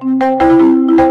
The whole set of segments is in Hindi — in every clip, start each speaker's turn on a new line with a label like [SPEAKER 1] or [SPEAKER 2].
[SPEAKER 1] Música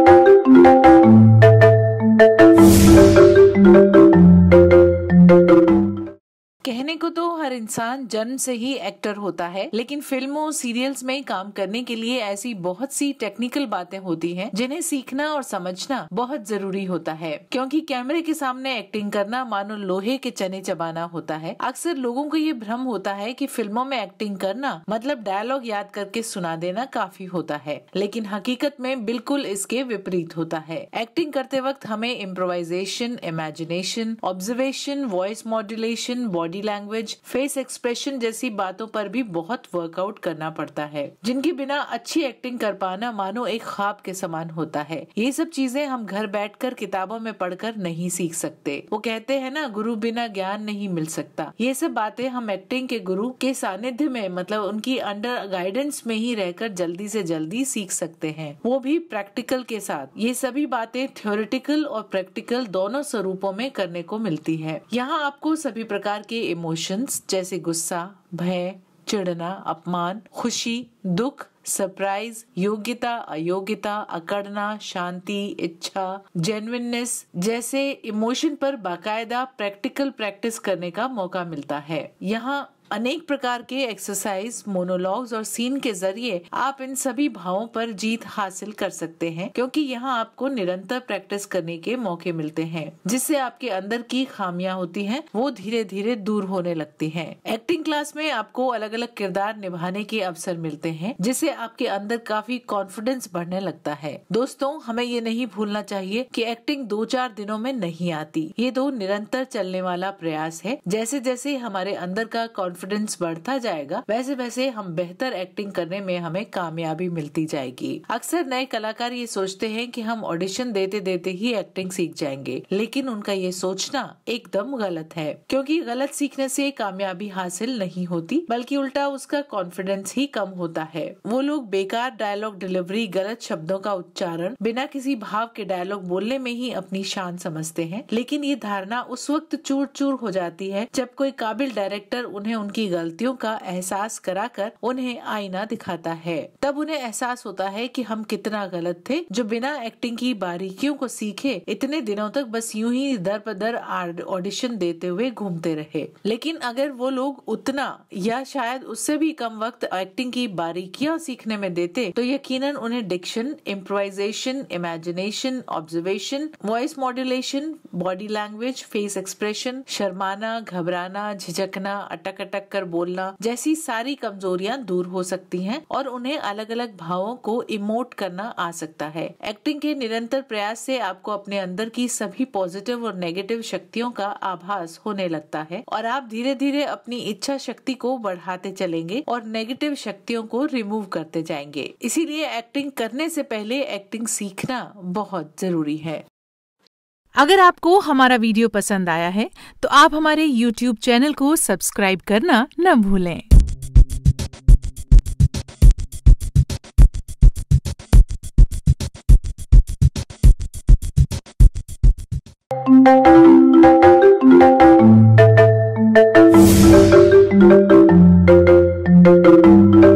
[SPEAKER 1] को तो हर इंसान जन्म से ही एक्टर होता है लेकिन फिल्मों सीरियल्स में काम करने के लिए ऐसी बहुत सी टेक्निकल बातें होती हैं जिन्हें सीखना और समझना बहुत जरूरी होता है क्योंकि कैमरे के सामने एक्टिंग करना मानो लोहे के चने चबाना होता है अक्सर लोगों को ये भ्रम होता है कि फिल्मों में एक्टिंग करना मतलब डायलॉग याद करके सुना देना काफी होता है लेकिन हकीकत में बिल्कुल इसके विपरीत होता है एक्टिंग करते वक्त हमें improvisation imagination observation voice modulation body language language face expression जैसी बातों पर भी बहुत वर्कआउट करना पड़ता है जिनके बिना अच्छी एक्टिंग कर पाना मानो एक ख्वाब के समान होता है ये सब चीजें हम घर बैठ किताबों में पढ़कर नहीं सीख सकते वो कहते हैं ना गुरु बिना ज्ञान नहीं मिल सकता ये सब बातें हम एक्टिंग के गुरु के सानिध्य में मतलब उनकी अंडर गाइडेंस में ही रहकर जल्दी से जल्दी सीख सकते हैं वो भी प्रैक्टिकल के साथ ये सभी बातें थ्योरिटिकल और प्रैक्टिकल दोनों स्वरूपों में करने को मिलती है यहाँ आपको सभी प्रकार के इमोशन इमोशंस जैसे गुस्सा भय चिड़ना अपमान खुशी दुख सरप्राइज योग्यता अयोग्यता अकड़ना शांति इच्छा जेनविननेस जैसे इमोशन पर बाकायदा प्रैक्टिकल प्रैक्टिस करने का मौका मिलता है यहाँ अनेक प्रकार के एक्सरसाइज मोनोलॉग्स और सीन के जरिए आप इन सभी भावों पर जीत हासिल कर सकते हैं क्योंकि यहाँ आपको निरंतर प्रैक्टिस करने के मौके मिलते हैं जिससे आपके अंदर की खामियां होती हैं वो धीरे धीरे दूर होने लगती हैं। एक्टिंग क्लास में आपको अलग अलग किरदार निभाने के अवसर मिलते हैं जिससे आपके अंदर काफी कॉन्फिडेंस बढ़ने लगता है दोस्तों हमें ये नहीं भूलना चाहिए की एक्टिंग दो चार दिनों में नहीं आती ये दो तो निरंतर चलने वाला प्रयास है जैसे जैसे हमारे अंदर का कॉन्फिडेंस बढ़ता जाएगा वैसे वैसे हम बेहतर एक्टिंग करने में हमें कामयाबी मिलती जाएगी अक्सर नए कलाकार ये सोचते हैं कि हम ऑडिशन देते देते ही एक्टिंग सीख जाएंगे लेकिन उनका ये सोचना एकदम गलत है क्योंकि गलत सीखने से कामयाबी हासिल नहीं होती बल्कि उल्टा उसका कॉन्फिडेंस ही कम होता है वो लोग बेकार डायलॉग डिलीवरी गलत शब्दों का उच्चारण बिना किसी भाव के डायलॉग बोलने में ही अपनी शान समझते हैं लेकिन ये धारणा उस वक्त चूर चूर हो जाती है जब कोई काबिल डायरेक्टर उन्हें उनकी गलतियों का एहसास कराकर उन्हें आईना दिखाता है तब उन्हें एहसास होता है कि हम कितना गलत थे जो बिना एक्टिंग की बारीकियों को सीखे इतने दिनों तक बस यूं ही दर पर दर ऑडिशन देते हुए घूमते रहे लेकिन अगर वो लोग उतना या शायद उससे भी कम वक्त एक्टिंग की बारीकियां सीखने में देते तो यकीनन उन्हें diction improvisation imagination observation voice modulation body language face expression शर्माना घबराना झिझकना अटक अटक अटक कर बोलना जैसी सारी कमजोरियां दूर हो सकती हैं और उन्हें अलग अलग भावों को इमोट करना आ सकता है एक्टिंग के निरंतर प्रयास से आपको अपने अंदर की सभी पॉजिटिव और नेगेटिव शक्तियों का आभास होने लगता है और आप धीरे धीरे अपनी इच्छा शक्ति को बढ़ाते चलेंगे और नेगेटिव शक्तियों को रिमूव करते जाएंगे इसीलिए एक्टिंग करने से पहले एक्टिंग सीखना बहुत जरूरी है अगर आपको हमारा वीडियो पसंद आया है तो आप हमारे YouTube चैनल को सब्सक्राइब करना न भूलें thank you